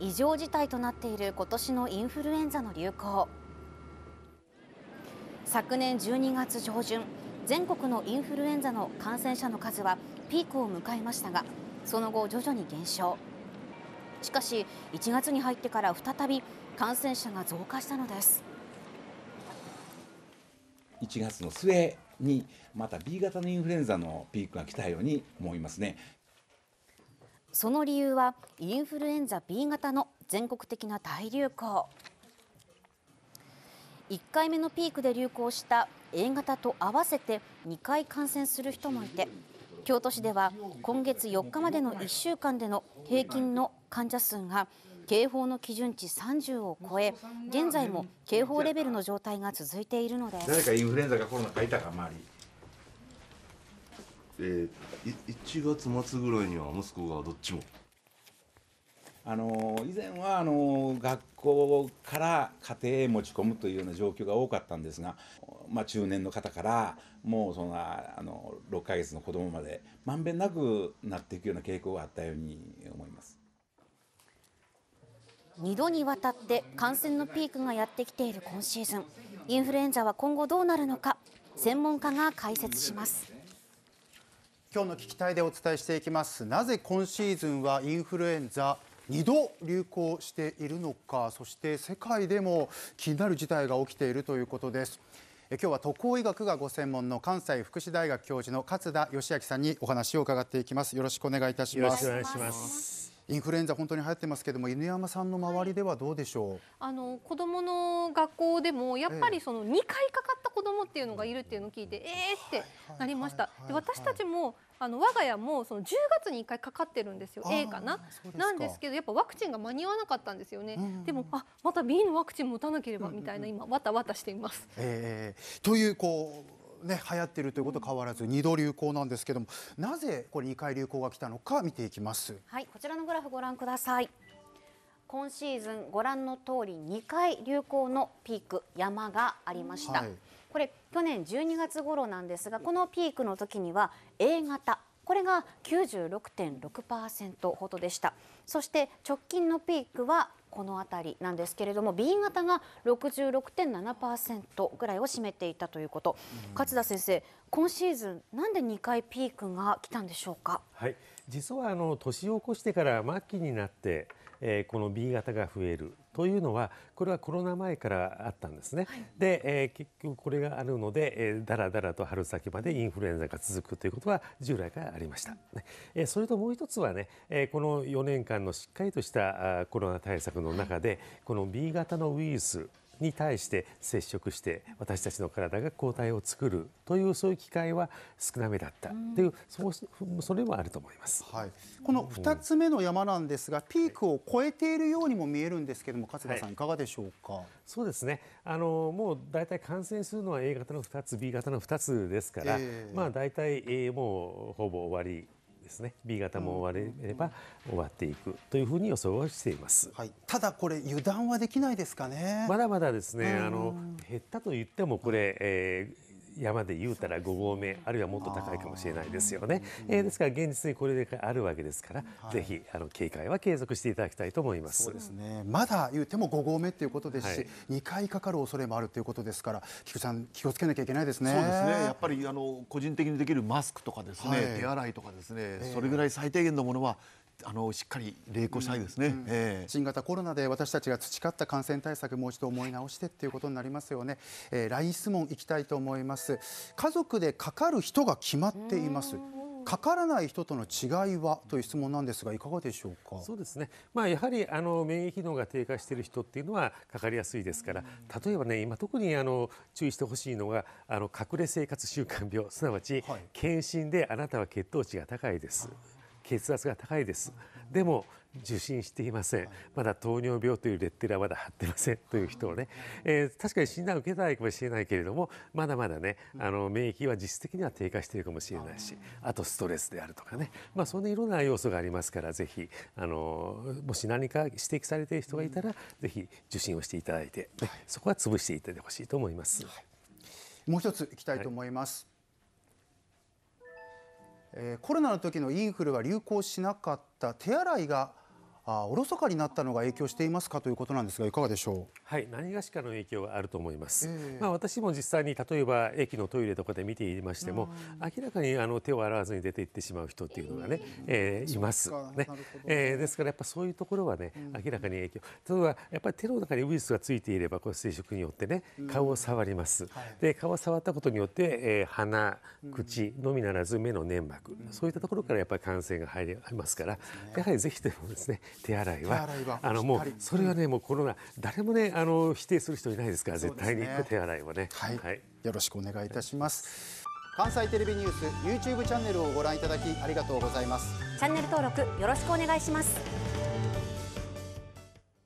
異常事態となっている今年のインフルエンザの流行昨年12月上旬全国のインフルエンザの感染者の数はピークを迎えましたがその後徐々に減少しかし1月に入ってから再び感染者が増加したのです1月の末にまた B 型のインフルエンザのピークが来たように思いますねその理由はインフルエンザ B 型の全国的な大流行1回目のピークで流行した A 型と合わせて2回感染する人もいて京都市では今月4日までの1週間での平均の患者数が警報の基準値30を超え現在も警報レベルの状態が続いているのです誰かインフルエンザがコロナかいたか周りえー、1月末ぐらいには息子がどっちもあの以前はあの学校から家庭へ持ち込むというような状況が多かったんですが、まあ、中年の方からもうそんなあの6ヶ月の子供までまんべんなくなっていくような傾向があったように思います2度にわたって感染のピークがやってきている今シーズンインフルエンザは今後どうなるのか専門家が解説します。今日の聞きたいでお伝えしていきますなぜ今シーズンはインフルエンザ2度流行しているのかそして世界でも気になる事態が起きているということです今日は渡航医学がご専門の関西福祉大学教授の勝田義明さんにお話を伺っていきますよろしくお願いいたしますよろしくお願いしますインフルエンザ本当に流行ってますけれども犬山さんの周りではどうでしょう、はい、あの子どもの学校でもやっぱりその2回かか子供っていうのがいるっていうのを聞いてえーってなりました。で私たちもあの我が家もその10月に1回かかってるんですよ A かななんですけどやっぱワクチンが間に合わなかったんですよね、うんでもあまた B のワクチンも打たなければみたいな、今わたわたしています。えー、というこうね、流行っているということ変わらず、二度流行なんですけども、なぜこれ2回流行が来たのか見ていきます。はい、こちらのグラフご覧ください。今シーズンご覧の通り2回流行のピーク山がありました、はい、これ去年12月頃なんですがこのピークの時には A 型これが96.6%ほどでしたそして直近のピークはこの辺りなんですけれども B 型が66.7%ぐらいを占めていたということ、うん、勝田先生今シーズンなんで2回ピークが来たんでしょうかはい実はあの年を越してから末期になって、えー、この B 型が増えるというのはこれはコロナ前からあったんですね、はい、で、えー、結局これがあるので、えー、だらだらと春先までインフルエンザが続くということは従来からありました、えー、それともう一つはね、えー、この4年間のしっかりとしたコロナ対策の中で、はい、この B 型のウイルスに対して接触して私たちの体が抗体を作るというそういう機会は少なめだったというそれもあると思います、はい、この2つ目の山なんですが、ピークを超えているようにも見えるんですけども勝田さん、いかがでしょうか、はい、そうですねあのもう大体感染するのは A 型の2つ B 型の2つですから、えー、まあ大体、えもうほぼ終わりですね B 型も終われれば終わっていくというふうに予想はしています、はい、ただこれ油断はできないですかねまだまだですね、あの減ったと言ってもこれ、えー山で言うたら5合目あるいはもっと高いかもしれないですよね、えー、ですから現実にこれであるわけですから、はい、ぜひあの警戒は継続していただきたいと思いますそうですねまだ言うても5合目ということですし、はい、2回かかる恐れもあるということですから菊さん気をつけなきゃいけないですねそうですねやっぱりあの個人的にできるマスクとかですね、はい、手洗いとかですね、えー、それぐらい最低限のものはあのしっかり励行したいですね、うんうんえー、新型コロナで私たちが培った感染対策もう一度思い直してっていうことになりますよね、えー、LINE 質問いきたいと思います家族でかかる人が決まっていますかからない人との違いはという質問なんですがいかがでしょうかそうですね、まあ、やはりあの免疫機能が低下している人っていうのはかかりやすいですから例えばね今特にあの注意してほしいのがあの隠れ生活習慣病すなわち、検診であなたは血糖値が高いです。血圧が高いですでも受診していませんまだ糖尿病というレッテルはまだ貼ってませんという人をね、えー、確かに診断を受けたいかもしれないけれどもまだまだねあの免疫は実質的には低下しているかもしれないしあとストレスであるとかね、まあ、そんないろんな要素がありますからぜひあのもし何か指摘されている人がいたら、是非ぜひ受診をしていただいて、ね、そこは潰していってほしいと思います。もう一ついきたいと思います、はいえコロナの時のインフルは流行しなかった手洗いがあおろそかになったのが影響していますかということなんですがいかがでしょうはい何がしかの影響があると思います、えー、まあ、私も実際に例えば駅のトイレとかで見ていましても、明らかにあの手を洗わずに出て行ってしまう人っていうのがね、えー、えー、いますね、えー、ですからやっぱそういうところはね明らかに影響、うん、例えばやっぱり手の中にウイルスがついていればこれ接触によってね顔を触ります、うんはい、で顔を触ったことによって、えー、鼻口のみならず目の粘膜、そういったところからやっぱり感染が入りますから、やはりぜひともですね手洗いはあのもうそれはねもうコロナ誰もねあの否定する人いないですから絶対に手洗いはね、はい、はい、よろしくお願いいたします、関西テレビニュース YouTube チャンネルをご覧いただきありがとうございますチャンネル登録よろしくお願いします